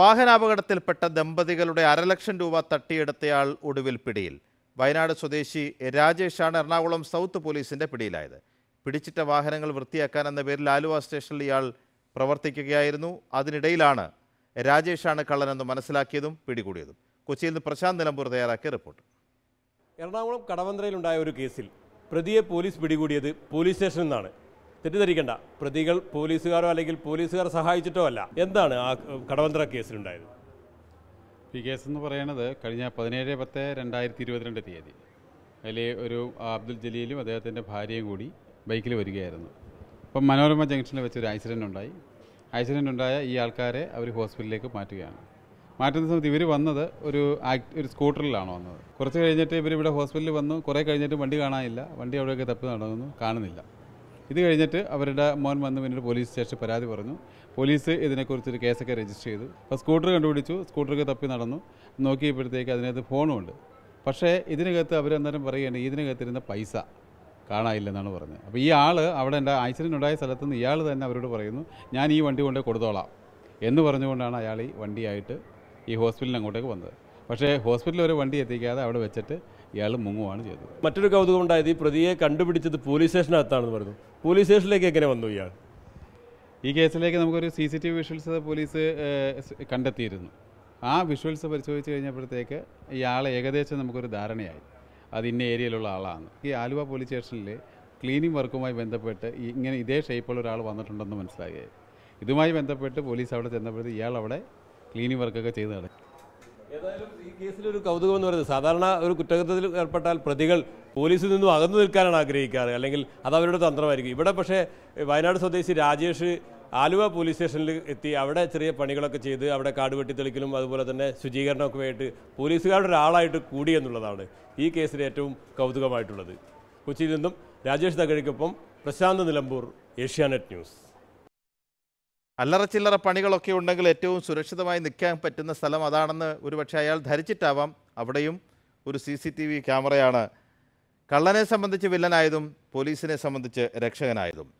വാഹനാപകടത്തിൽപ്പെട്ട ദമ്പതികളുടെ അരലക്ഷം രൂപ തട്ടിയെടുത്തയാൾ ഒടുവിൽ പിടിയിൽ വയനാട് സ്വദേശി രാജേഷാണ് എറണാകുളം സൗത്ത് പോലീസിന്റെ പിടിയിലായത് പിടിച്ചിട്ട വാഹനങ്ങൾ വൃത്തിയാക്കാൻ എന്ന പേരിൽ ആലുവ സ്റ്റേഷനിൽ ഇയാൾ പ്രവർത്തിക്കുകയായിരുന്നു അതിനിടയിലാണ് രാജേഷാണ് കള്ളനെന്ന് മനസ്സിലാക്കിയതും പിടികൂടിയതും കൊച്ചിയിൽ നിന്ന് പ്രശാന്ത് നിലമ്പൂർ തയ്യാറാക്കിയ റിപ്പോർട്ട് എറണാകുളം കടവന്ത്രയിലുണ്ടായ ഒരു കേസിൽ പ്രതിയെ പോലീസ് പിടികൂടിയത് പോലീസ് സ്റ്റേഷനിൽ നിന്നാണ് തെറ്റിദ്ധരിക്കേണ്ട പ്രതികൾ പോലീസുകാരോ അല്ലെങ്കിൽ പോലീസുകാർ സഹായിച്ചിട്ടോ അല്ല എന്താണ് ആ കടവന്ത്ര കേസിലുണ്ടായത് ഈ കേസ് എന്ന് പറയുന്നത് കഴിഞ്ഞ പതിനേഴ് പത്ത് രണ്ടായിരത്തി ഇരുപത്തിരണ്ട് തീയതി അതിൽ ഒരു അബ്ദുൽ ജലീലും അദ്ദേഹത്തിൻ്റെ ഭാര്യയും കൂടി ബൈക്കിൽ വരികയായിരുന്നു അപ്പം മനോരമ ജംഗ്ഷനിൽ വെച്ചൊരു ആക്സിഡൻ്റ് ഉണ്ടായി ആക്സിഡൻ്റ് ഉണ്ടായ ഈ ആൾക്കാരെ അവർ ഹോസ്പിറ്റലിലേക്ക് മാറ്റുകയാണ് മാറ്റുന്ന സമയത്ത് ഇവർ വന്നത് ഒരു ആക്ട് ഒരു സ്കൂട്ടറിലാണ് വന്നത് കുറച്ച് കഴിഞ്ഞിട്ട് ഇവർ ഇവിടെ ഹോസ്പിറ്റലിൽ വന്നു കുറേ കഴിഞ്ഞിട്ട് വണ്ടി കാണാനില്ല വണ്ടി അവിടെയൊക്കെ തപ്പി നടന്നു കാണുന്നില്ല ഇത് കഴിഞ്ഞിട്ട് അവരുടെ മോൻ വന്ന് പിന്നീട് പോലീസ് സ്റ്റേഷനിൽ പരാതി പറഞ്ഞു പോലീസ് ഇതിനെക്കുറിച്ചൊരു കേസൊക്കെ രജിസ്റ്റർ ചെയ്തു അപ്പോൾ സ്കൂട്ടർ കണ്ടുപിടിച്ചു സ്കൂട്ടറൊക്കെ തപ്പി നടന്നു നോക്കിയപ്പോഴത്തേക്ക് അതിനകത്ത് ഫോണുമുണ്ട് പക്ഷേ ഇതിനകത്ത് അവരെന്നേരം പറയുകയാണ് ഇതിനകത്തിരുന്ന പൈസ കാണാനില്ലെന്നാണ് പറഞ്ഞത് അപ്പോൾ ഈ ആൾ അവിടെ എൻ്റെ ആക്സിഡൻറ്റ് ഉണ്ടായ സ്ഥലത്ത് നിന്ന് ഇയാൾ തന്നെ അവരോട് പറയുന്നു ഞാൻ ഈ വണ്ടി കൊണ്ടേ കൊടുത്തോളാം എന്ന് പറഞ്ഞുകൊണ്ടാണ് അയാൾ ഈ വണ്ടിയായിട്ട് ഈ ഹോസ്പിറ്റലിൽ അങ്ങോട്ടേക്ക് വന്നത് പക്ഷേ ഹോസ്പിറ്റലിൽ ഒരു വണ്ടി എത്തിക്കാതെ അവിടെ വെച്ചിട്ട് ഇയാൾ മുങ്ങുവാണ് ചെയ്തത് മറ്റൊരു കൗതുകം ഉണ്ടായത് ഈ പ്രതിയെ കണ്ടുപിടിച്ചത് പോലീസ് സ്റ്റേഷനകത്താണെന്ന് പറഞ്ഞു പോലീസ് സ്റ്റേഷനിലേക്ക് എങ്ങനെ വന്നു ഇയാൾ ഈ കേസിലേക്ക് നമുക്കൊരു C C T V visuals police കണ്ടെത്തിയിരുന്നു ആ വിഷ്വൽസ് പരിശോധിച്ച് കഴിഞ്ഞപ്പോഴത്തേക്ക് ഇയാൾ ഏകദേശം നമുക്കൊരു ധാരണയായി അത് ഇന്ന ഏരിയയിലുള്ള ആളാണ് ഈ ആലുവ പോലീസ് സ്റ്റേഷനിൽ ക്ലീനിങ് വർക്കുമായി ബന്ധപ്പെട്ട് ഇങ്ങനെ ഇതേ ഷേപ്പുള്ള ഒരാൾ വന്നിട്ടുണ്ടെന്ന് മനസ്സിലായി ഇതുമായി ബന്ധപ്പെട്ട് പോലീസ് അവിടെ ചെന്നപ്പോഴത്തേക്ക് ഇയാൾ അവിടെ ക്ലീനിങ് വർക്കൊക്കെ ചെയ്ത് നടക്കും കേസിലൊരു കൗതുകം എന്ന് പറയുന്നത് സാധാരണ ഒരു കുറ്റകൃത്യത്തിൽ ഏർപ്പെട്ടാൽ പ്രതികൾ പോലീസിൽ നിന്നും അകന്നു നിൽക്കാനാണ് ആഗ്രഹിക്കാറ് അല്ലെങ്കിൽ അത് അവരുടെ തന്ത്രമായിരിക്കും ഇവിടെ പക്ഷേ വയനാട് സ്വദേശി രാജേഷ് ആലുവ പോലീസ് സ്റ്റേഷനിൽ എത്തി അവിടെ ചെറിയ പണികളൊക്കെ ചെയ്ത് അവിടെ കാട് വെട്ടിത്തെളിക്കലും അതുപോലെ തന്നെ ശുചീകരണമൊക്കെ ആയിട്ട് പോലീസുകാരുടെ ഒരാളായിട്ട് കൂടി എന്നുള്ളതാണ് ഈ കേസിൽ ഏറ്റവും കൗതുകമായിട്ടുള്ളത് കൊച്ചിയിൽ നിന്നും രാജേഷ് തകഴിക്കൊപ്പം പ്രശാന്ത് നിലമ്പൂർ ഏഷ്യാനെറ്റ് ന്യൂസ് അല്ലറ ചില്ലറ പണികളൊക്കെ ഉണ്ടെങ്കിൽ ഏറ്റവും സുരക്ഷിതമായി നിൽക്കാൻ പറ്റുന്ന സ്ഥലം അതാണെന്ന് ഒരുപക്ഷെ അയാൾ ധരിച്ചിട്ടാവാം അവിടെയും ഒരു സി സി ടി വി ക്യാമറയാണ് കള്ളനെ സംബന്ധിച്ച് വില്ലനായതും പോലീസിനെ സംബന്ധിച്ച് രക്ഷകനായതും